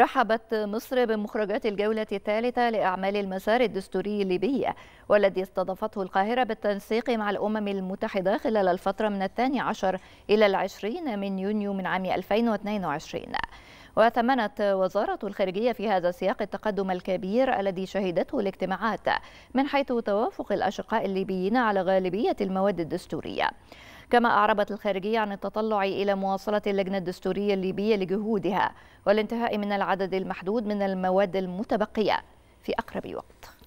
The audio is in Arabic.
رحبت مصر بمخرجات الجولة الثالثة لأعمال المسار الدستوري الليبي والذي استضافته القاهرة بالتنسيق مع الأمم المتحدة خلال الفترة من الثاني عشر إلى العشرين من يونيو من عام 2022 وثمنت وزارة الخارجية في هذا السياق التقدم الكبير الذي شهدته الاجتماعات من حيث توافق الأشقاء الليبيين على غالبية المواد الدستورية كما أعربت الخارجية عن التطلع إلى مواصلة اللجنة الدستورية الليبية لجهودها والانتهاء من العدد المحدود من المواد المتبقية في أقرب وقت